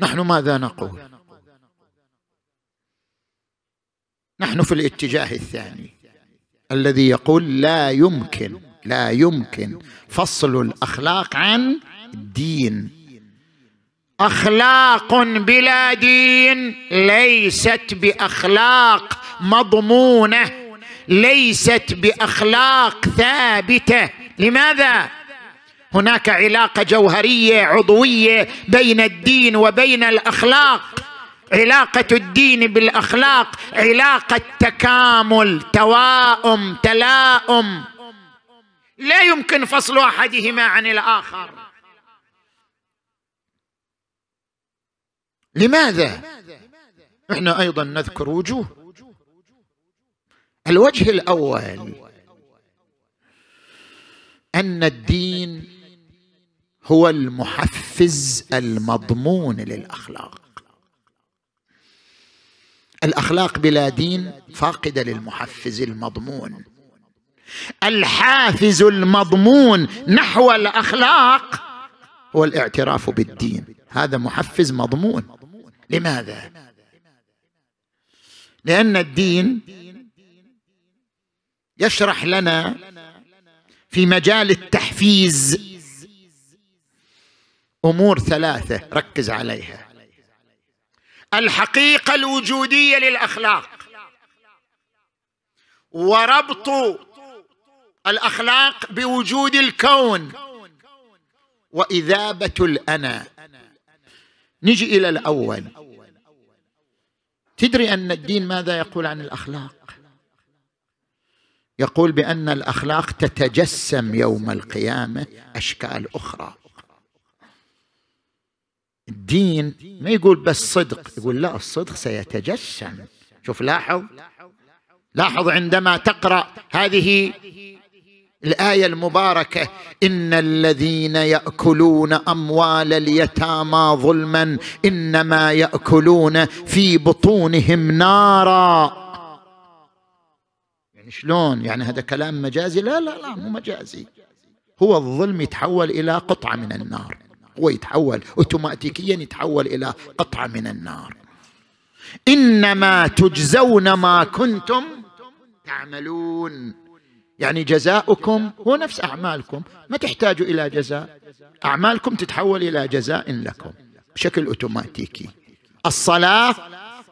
نحن ماذا نقول نحن في الاتجاه الثاني الذي يقول لا يمكن لا يمكن فصل الاخلاق عن الدين اخلاق بلا دين ليست باخلاق مضمونه ليست باخلاق ثابته لماذا هناك علاقه جوهريه عضويه بين الدين وبين الاخلاق علاقه الدين بالاخلاق علاقه تكامل توائم تلاؤم لا يمكن فصل احدهما عن الاخر لماذا احنا ايضا نذكر وجوه الوجه الاول ان الدين هو المحفز المضمون للاخلاق الاخلاق بلا دين فاقده للمحفز المضمون الحافز المضمون نحو الاخلاق هو الاعتراف بالدين هذا محفز مضمون لماذا لان الدين يشرح لنا في مجال التحفيز امور ثلاثه ركز عليها الحقيقه الوجوديه للاخلاق وربط الاخلاق بوجود الكون واذابه الانا نجي الى الاول تدري ان الدين ماذا يقول عن الاخلاق يقول بان الاخلاق تتجسم يوم القيامه اشكال اخرى الدين ما يقول بس صدق يقول لا الصدق سيتجسم شوف لاحظ لاحظ عندما تقرا هذه الايه المباركه ان الذين ياكلون اموال اليتامى ظلما انما ياكلون في بطونهم نارا يعني شلون يعني هذا كلام مجازي لا لا لا مو مجازي هو الظلم يتحول الى قطعه من النار ويتحول يتحول اوتوماتيكيا يتحول الى قطعه من النار انما تجزون ما كنتم تعملون يعني جزاؤكم هو نفس اعمالكم ما تحتاجوا الى جزاء اعمالكم تتحول الى جزاء لكم بشكل اوتوماتيكي الصلاه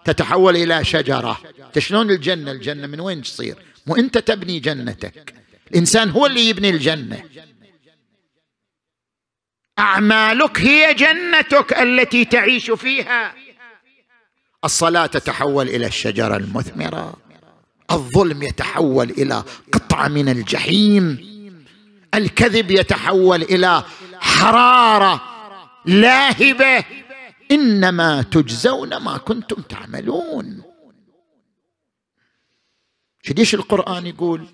تتحول الى شجره تشلون الجنه الجنه من وين تصير مو انت تبني جنتك الانسان هو اللي يبني الجنه اعمالك هي جنتك التي تعيش فيها الصلاه تتحول الى الشجره المثمره الظلم يتحول الى قطعه من الجحيم الكذب يتحول الى حراره لاهبه انما تجزون ما كنتم تعملون شديش القران يقول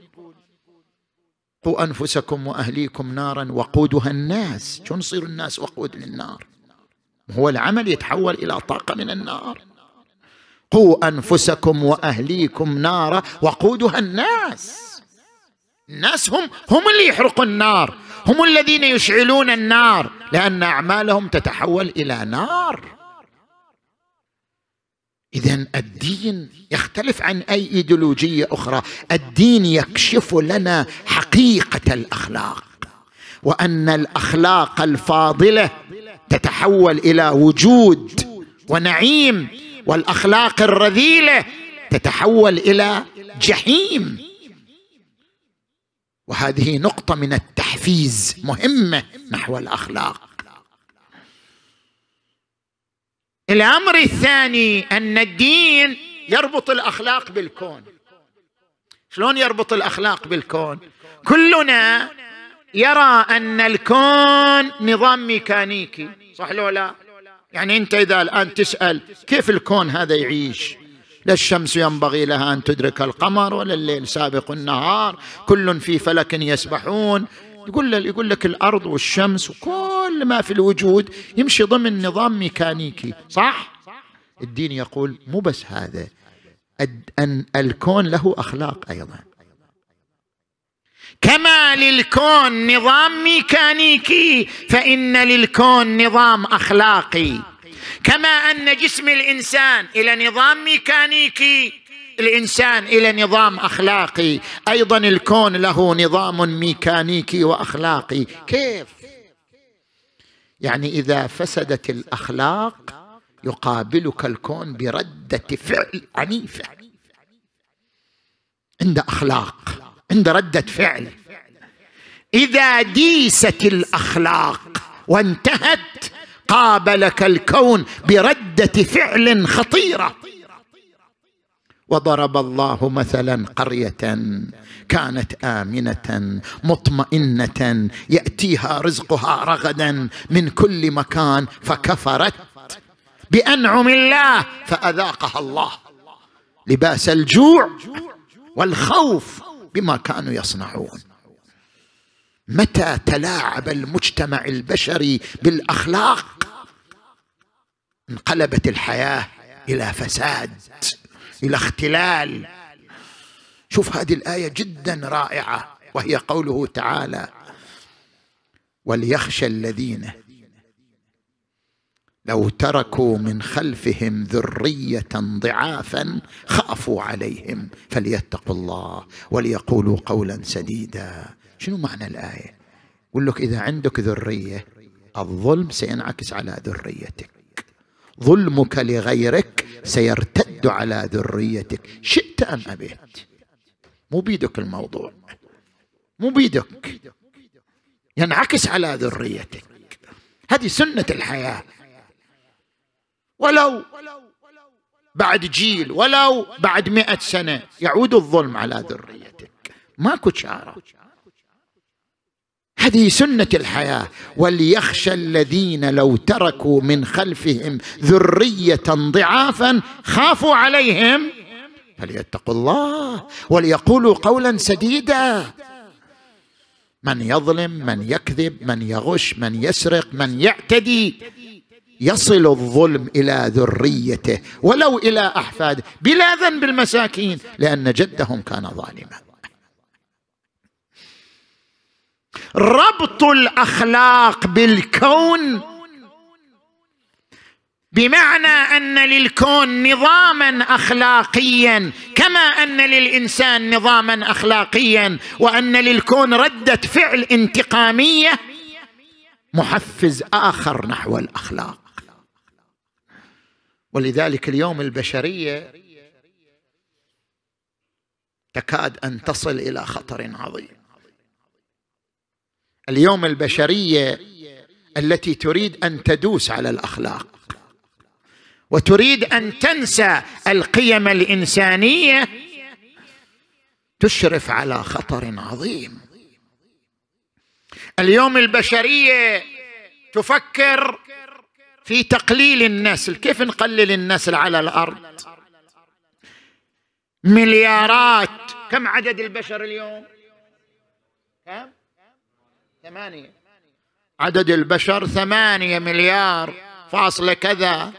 قوا أنفسكم وأهليكم نارا وقودها الناس شو نصير الناس وقود للنار هو العمل يتحول إلى طاقة من النار قوا أنفسكم وأهليكم نارا وقودها الناس الناس هم هم اللي يحرقوا النار هم الذين يشعلون النار لأن أعمالهم تتحول إلى نار اذا الدين يختلف عن اي ايديولوجيه اخرى الدين يكشف لنا حقيقه الاخلاق وان الاخلاق الفاضله تتحول الى وجود ونعيم والاخلاق الرذيله تتحول الى جحيم وهذه نقطه من التحفيز مهمه نحو الاخلاق الامر الثاني ان الدين يربط الاخلاق بالكون شلون يربط الاخلاق بالكون كلنا يرى ان الكون نظام ميكانيكي صح لو لا يعني انت اذا الان تسال كيف الكون هذا يعيش لا الشمس ينبغي لها ان تدرك القمر ولا الليل سابق النهار كل في فلك يسبحون يقول لك, يقول لك الارض والشمس وكل كل ما في الوجود يمشي ضمن نظام ميكانيكي صح؟ الدين يقول مو بس هذا أن الكون له أخلاق أيضا كما للكون نظام ميكانيكي فإن للكون نظام أخلاقي كما أن جسم الإنسان إلى نظام ميكانيكي الانسان الى نظام اخلاقي ايضا الكون له نظام ميكانيكي واخلاقي كيف يعني اذا فسدت الاخلاق يقابلك الكون برده فعل عنيفه عند اخلاق عند رده فعل اذا ديست الاخلاق وانتهت قابلك الكون برده فعل خطيره وضرب الله مثلا قريه كانت امنه مطمئنه ياتيها رزقها رغدا من كل مكان فكفرت بانعم الله فاذاقها الله لباس الجوع والخوف بما كانوا يصنعون متى تلاعب المجتمع البشري بالاخلاق انقلبت الحياه الى فساد إلى اختلال شوف هذه الآية جدا رائعة وهي قوله تعالى وليخشى الذين لو تركوا من خلفهم ذريه ضعافا خافوا عليهم فليتقوا الله وليقولوا قولا سديدا شنو معنى الايه يقول لك اذا عندك ذريه الظلم سينعكس على ذريتك ظلمك لغيرك سيرتد يرد على ذريتك شئت أم أبيت مو بيدك الموضوع مو بيدك ينعكس على ذريتك هذه سنة الحياة ولو بعد جيل ولو بعد مئة سنة يعود الظلم على ذريتك ماكو شارة هذه سنه الحياه وليخشى الذين لو تركوا من خلفهم ذريه ضعافا خافوا عليهم فليتقوا الله وليقولوا قولا سديدا من يظلم من يكذب من يغش من يسرق من يعتدي يصل الظلم الى ذريته ولو الى احفاده بلا ذنب المساكين لان جدهم كان ظالما ربط الاخلاق بالكون بمعنى ان للكون نظاما اخلاقيا كما ان للانسان نظاما اخلاقيا وان للكون رده فعل انتقاميه محفز اخر نحو الاخلاق ولذلك اليوم البشريه تكاد ان تصل الى خطر عظيم اليوم البشريه التي تريد ان تدوس على الاخلاق وتريد ان تنسى القيم الانسانيه تشرف على خطر عظيم اليوم البشريه تفكر في تقليل النسل كيف نقلل النسل على الارض مليارات كم عدد البشر اليوم كم عدد البشر ثمانية مليار فاصلة كذا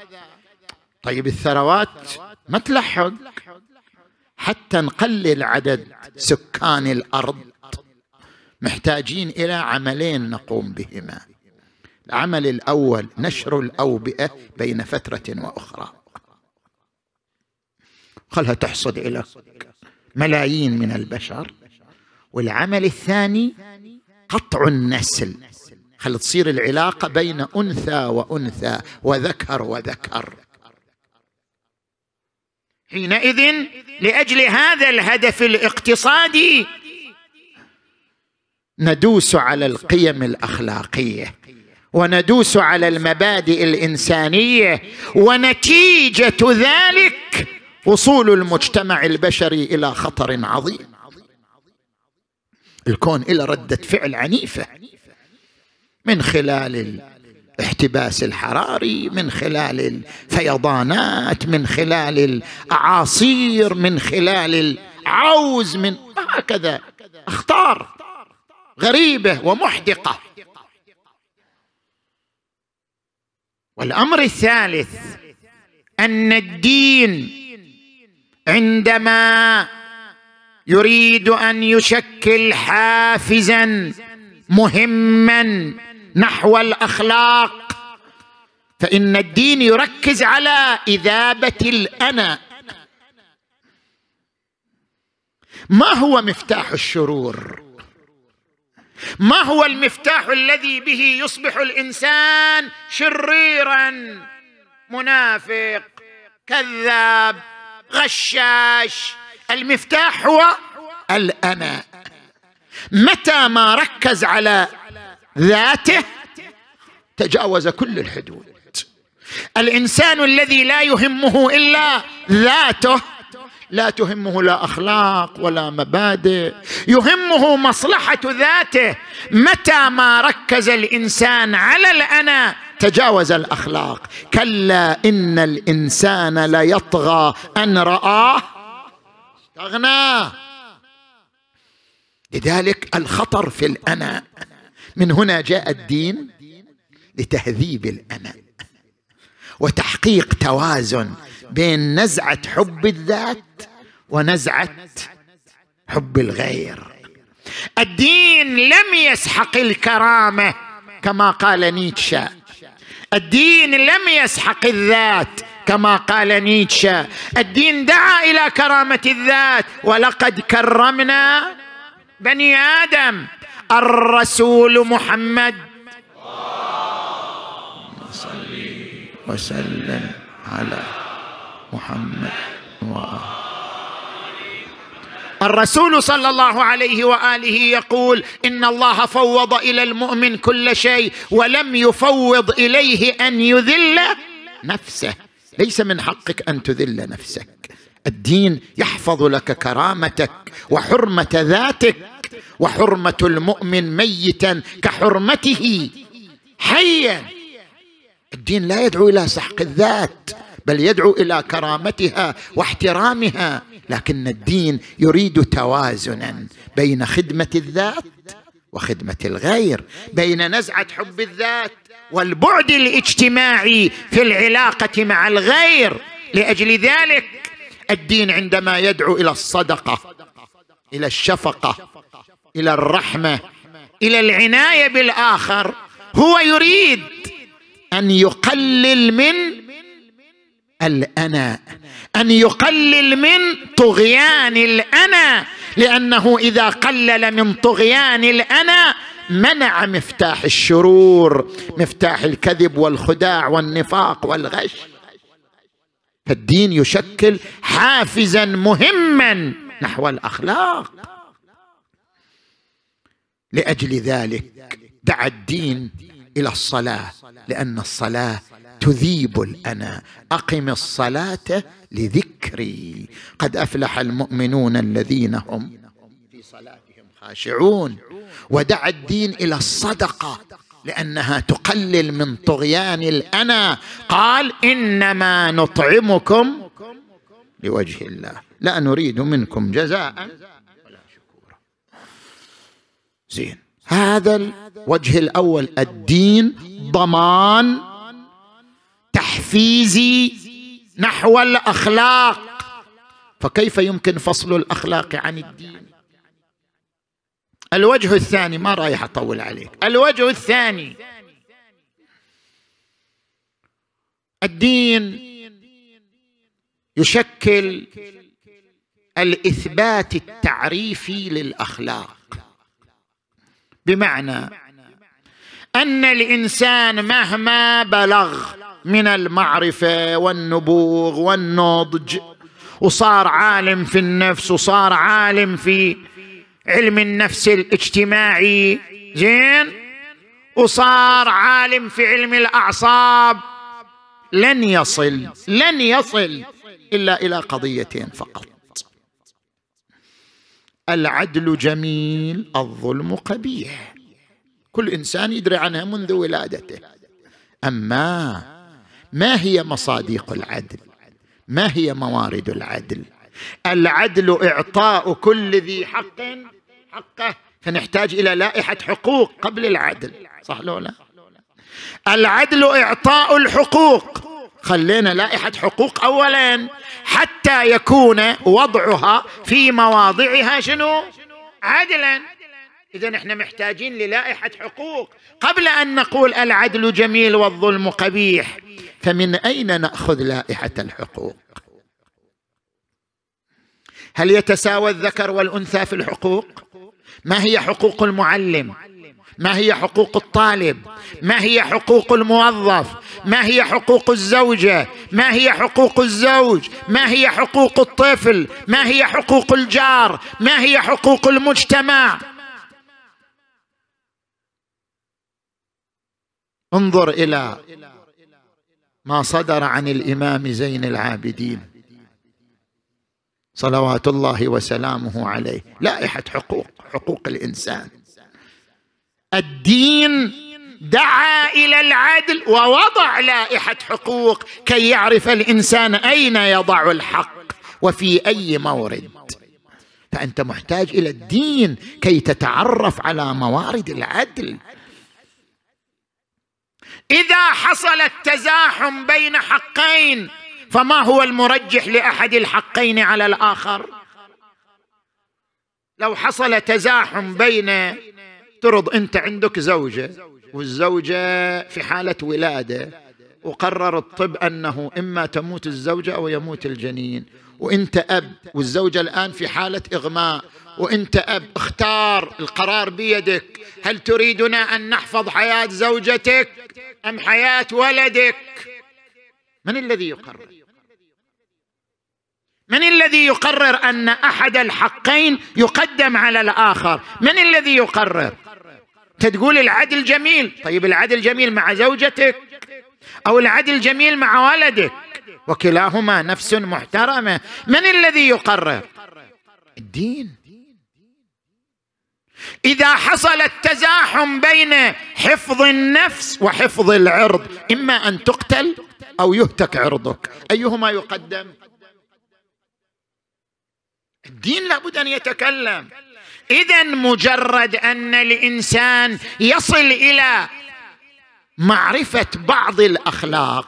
طيب الثروات ما تلحق حتى نقلل عدد سكان الأرض محتاجين إلى عملين نقوم بهما العمل الأول نشر الأوبئة بين فترة وأخرى خلها تحصد إلى ملايين من البشر والعمل الثاني قطع النسل خل تصير العلاقة بين أنثى وأنثى وذكر وذكر حينئذ لأجل هذا الهدف الاقتصادي ندوس على القيم الأخلاقية وندوس على المبادئ الإنسانية ونتيجة ذلك وصول المجتمع البشري إلى خطر عظيم الكون إلى ردة فعل عنيفة من خلال الاحتباس الحراري من خلال الفيضانات من خلال الأعاصير من خلال العوز من هكذا أخطار غريبة ومحدقة والأمر الثالث أن الدين عندما يريد ان يشكل حافزا مهما نحو الاخلاق فان الدين يركز على اذابه الانا ما هو مفتاح الشرور ما هو المفتاح الذي به يصبح الانسان شريرا منافق كذاب غشاش المفتاح هو الانا متى ما ركز على ذاته تجاوز كل الحدود الانسان الذي لا يهمه الا ذاته لا تهمه لا اخلاق ولا مبادئ يهمه مصلحه ذاته متى ما ركز الانسان على الانا تجاوز الاخلاق كلا ان الانسان ليطغى ان راه استغنى لذلك الخطر في الأنا من هنا جاء الدين لتهذيب الأنا وتحقيق توازن بين نزعة حب الذات ونزعة حب الغير الدين لم يسحق الكرامة كما قال نيتشا الدين لم يسحق الذات كما قال نيتشه الدين دعا الى كرامه الذات ولقد كرمنا بني ادم الرسول محمد صلي وسلم على محمد وآله الرسول صلى الله عليه واله يقول ان الله فوض الى المؤمن كل شيء ولم يفوض اليه ان يذل نفسه ليس من حقك ان تذل نفسك الدين يحفظ لك كرامتك وحرمه ذاتك وحرمه المؤمن ميتا كحرمته حيا الدين لا يدعو الى سحق الذات بل يدعو الى كرامتها واحترامها لكن الدين يريد توازنا بين خدمه الذات وخدمه الغير بين نزعه حب الذات والبعد الاجتماعي في العلاقه مع الغير لاجل ذلك الدين عندما يدعو الى الصدقه الى الشفقه الى الرحمه الى العنايه بالاخر هو يريد ان يقلل من الأنا أن يقلل من طغيان الأنا لانه اذا قلل من طغيان الانا منع مفتاح الشرور مفتاح الكذب والخداع والنفاق والغش فالدين يشكل حافزا مهما نحو الاخلاق لاجل ذلك دعا الدين الى الصلاه لان الصلاه تذيب الانا اقم الصلاه لذكري قد افلح المؤمنون الذين هم في صلاتهم خاشعون ودع الدين الى الصدقه لانها تقلل من طغيان الانا قال انما نطعمكم لوجه الله لا نريد منكم جزاء ولا شكورا زين هذا الوجه الاول الدين ضمان تحفيزي نحو الاخلاق فكيف يمكن فصل الاخلاق عن الدين الوجه الثاني ما رايح اطول عليك الوجه الثاني الدين يشكل الاثبات التعريفي للاخلاق بمعنى ان الانسان مهما بلغ من المعرفه والنبوغ والنضج وصار عالم في النفس وصار عالم في علم النفس الاجتماعي زين وصار عالم في علم الاعصاب لن يصل لن يصل الا الى قضيتين فقط العدل جميل الظلم قبيح كل انسان يدري عنها منذ ولادته اما ما هي مصاديق العدل ما هي موارد العدل العدل اعطاء كل ذي حق حقه فنحتاج الى لائحه حقوق قبل العدل صح لو لا العدل اعطاء الحقوق خلينا لائحه حقوق اولا حتى يكون وضعها في مواضعها شنو عدلا اذا احنا محتاجين للائحه حقوق قبل ان نقول العدل جميل والظلم قبيح فمن اين ناخذ لائحه الحقوق هل يتساوى الذكر والانثى في الحقوق ما هي حقوق المعلم ما هي حقوق الطالب ما هي حقوق الموظف ما هي حقوق الزوجه ما هي حقوق الزوج ما هي حقوق الطفل ما هي حقوق الجار ما هي حقوق المجتمع انظر الى ما صدر عن الامام زين العابدين صلوات الله وسلامه عليه لائحه حقوق حقوق الانسان الدين دعا الى العدل ووضع لائحه حقوق كي يعرف الانسان اين يضع الحق وفي اي مورد فانت محتاج الى الدين كي تتعرف على موارد العدل اذا حصل التزاحم بين حقين فما هو المرجح لاحد الحقين على الاخر لو حصل تزاحم بين ترض انت عندك زوجه والزوجه في حاله ولاده وقرر الطب أنه إما تموت الزوجة أو يموت الجنين وانت اب والزوجه الان في حاله اغماء وانت اب اختار القرار بيدك هل تريدنا ان نحفظ حياه زوجتك ام حياه ولدك من الذي يقرر من الذي يقرر ان احد الحقين يقدم على الاخر من الذي يقرر تقول العدل جميل طيب العدل جميل مع زوجتك او العدل الجميل مع ولدك وكلاهما نفس محترمه من الذي يقرر الدين اذا حصل التزاحم بين حفظ النفس وحفظ العرض اما ان تقتل او يهتك عرضك ايهما يقدم الدين لابد ان يتكلم اذا مجرد ان الانسان يصل الى معرفه بعض الاخلاق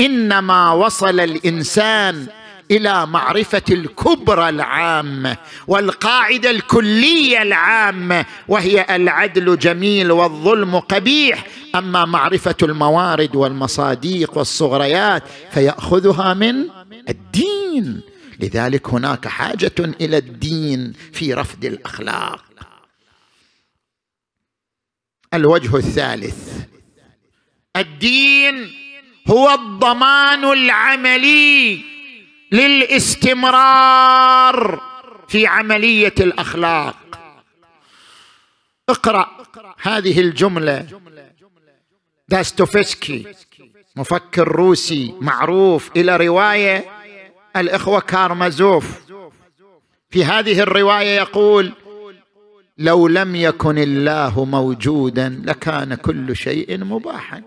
انما وصل الانسان الى معرفه الكبرى العامه والقاعده الكليه العامه وهي العدل جميل والظلم قبيح اما معرفه الموارد والمصاديق والصغريات فياخذها من الدين لذلك هناك حاجه الى الدين في رفض الاخلاق الوجه الثالث الدين هو الضمان العملي للاستمرار في عمليه الاخلاق اقرا هذه الجمله داستوفيسكي مفكر روسي معروف الى روايه الاخوه كارمازوف في هذه الروايه يقول لو لم يكن الله موجودا لكان كل شيء مباحا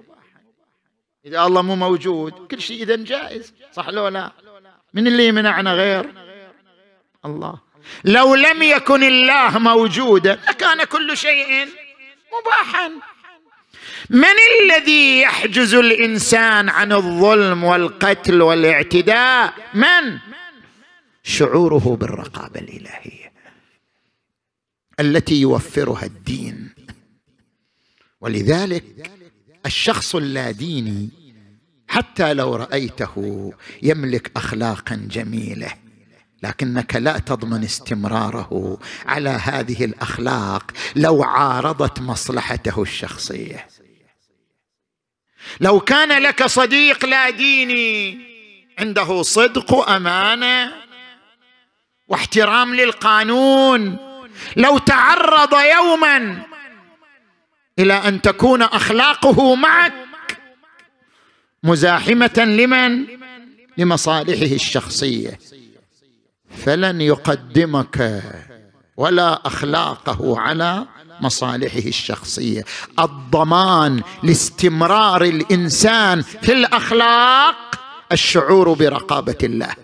إذا الله مو موجود كل شيء إذا جائز صح لو لا من اللي يمنعنا غير الله لو لم يكن الله موجودا لكان كل شيء مباحا من الذي يحجز الانسان عن الظلم والقتل والاعتداء من شعوره بالرقابه الالهيه التي يوفرها الدين ولذلك الشخص اللاديني حتى لو رايته يملك اخلاقا جميله لكنك لا تضمن استمراره على هذه الاخلاق لو عارضت مصلحته الشخصيه لو كان لك صديق لا ديني عنده صدق وامانه واحترام للقانون لو تعرض يوما الى ان تكون اخلاقه معك مزاحمه لمن لمصالحه الشخصيه فلن يقدمك ولا اخلاقه على مصالحه الشخصيه الضمان لاستمرار الانسان في الاخلاق الشعور برقابه الله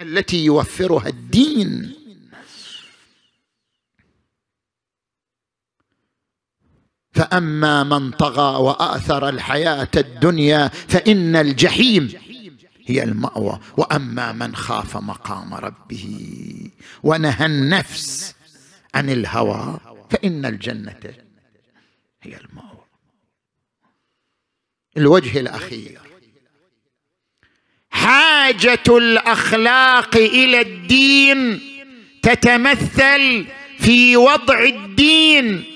التي يوفرها الدين فاما من طغى واثر الحياه الدنيا فان الجحيم هي الماوى واما من خاف مقام ربه ونهى النفس عن الهوى فان الجنه هي الماوى الوجه الاخير حاجه الاخلاق الى الدين تتمثل في وضع الدين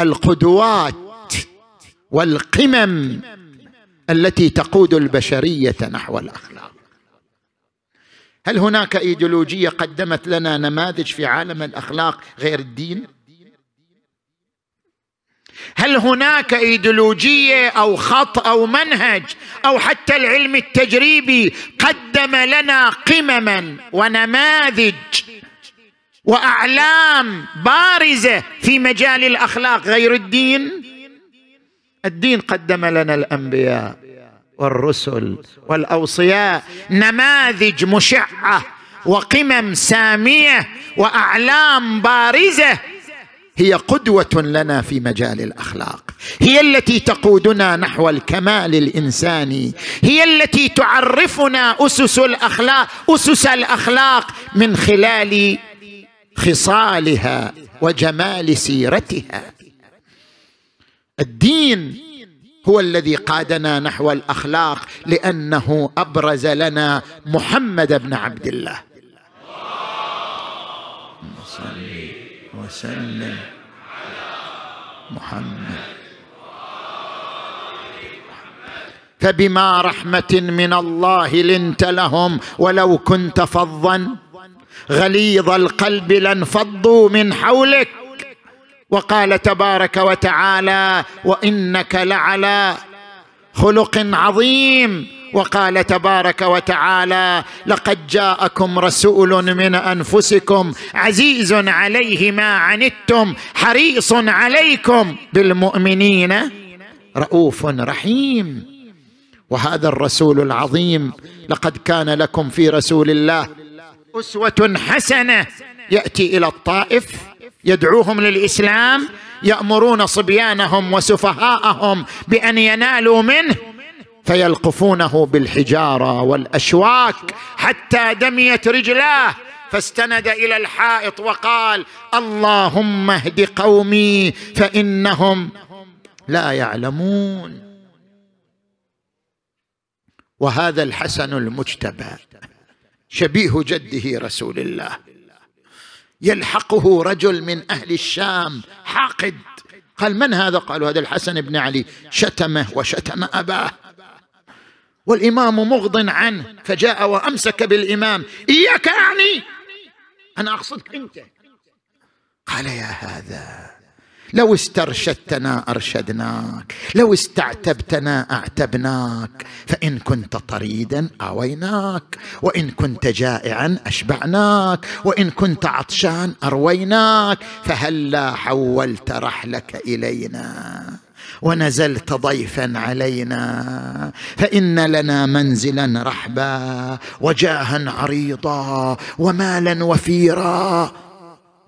القدوات والقمم التي تقود البشريه نحو الاخلاق هل هناك ايديولوجيه قدمت لنا نماذج في عالم الاخلاق غير الدين هل هناك ايديولوجيه او خط او منهج او حتى العلم التجريبي قدم لنا قمما ونماذج واعلام بارزه في مجال الاخلاق غير الدين الدين قدم لنا الانبياء والرسل والاوصياء نماذج مشعه وقمم ساميه واعلام بارزه هي قدوه لنا في مجال الاخلاق هي التي تقودنا نحو الكمال الانساني هي التي تعرفنا اسس الاخلاق اسس الاخلاق من خلال خصالها وجمال سيرتها الدين هو الذي قادنا نحو الاخلاق لانه ابرز لنا محمد بن عبد الله صل وسلم محمد فبما رحمه من الله لنت لهم ولو كنت فظا غليظ القلب لانفضوا من حولك وقال تبارك وتعالى وانك لعلى خلق عظيم وقال تبارك وتعالى لقد جاءكم رسول من انفسكم عزيز عليه ما عنتم حريص عليكم بالمؤمنين رؤوف رحيم وهذا الرسول العظيم لقد كان لكم في رسول الله اسوه حسنه ياتي الى الطائف يدعوهم للاسلام يامرون صبيانهم وسفهاءهم بان ينالوا منه فيلقفونه بالحجاره والاشواك حتى دميت رجلاه فاستند الى الحائط وقال اللهم اهد قومي فانهم لا يعلمون وهذا الحسن المجتبى شبيه جده رسول الله يلحقه رجل من اهل الشام حاقد قال من هذا قالوا هذا الحسن بن علي شتمه وشتم اباه والامام مغض عنه فجاء وامسك بالامام اياك اعني انا اقصدك انت قال يا هذا لو استرشدتنا ارشدناك لو استعتبتنا اعتبناك فان كنت طريدا اويناك وان كنت جائعا اشبعناك وان كنت عطشان ارويناك فهلا حولت رحلك الينا ونزلت ضيفا علينا فان لنا منزلا رحبا وجاها عريضا ومالا وفيرا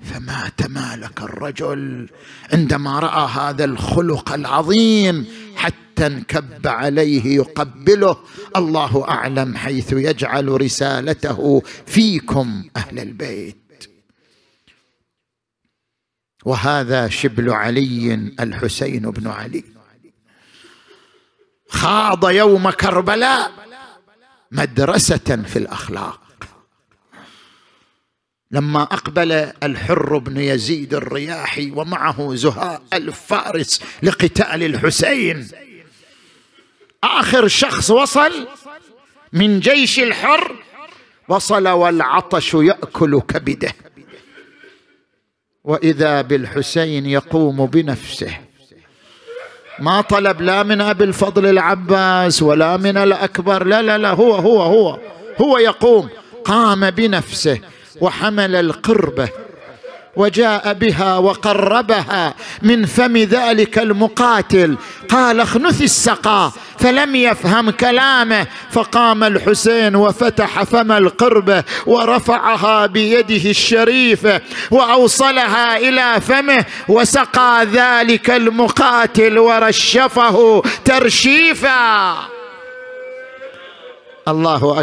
فما تمالك الرجل عندما راى هذا الخلق العظيم حتى انكب عليه يقبله الله اعلم حيث يجعل رسالته فيكم اهل البيت وهذا شبل علي الحسين بن علي خاض يوم كربلاء مدرسه في الاخلاق لما أقبل الحر بن يزيد الرياحي ومعه زهاء الفارس لقتال الحسين آخر شخص وصل من جيش الحر وصل والعطش يأكل كبده وإذا بالحسين يقوم بنفسه ما طلب لا من أبي الفضل العباس ولا من الأكبر لا لا لا هو هو هو هو يقوم قام بنفسه وحمل القربه وجاء بها وقربها من فم ذلك المقاتل قال اخنث السقا فلم يفهم كلامه فقام الحسين وفتح فم القربه ورفعها بيده الشريفه واوصلها الى فمه وسقى ذلك المقاتل ورشفه ترشيفا الله اكبر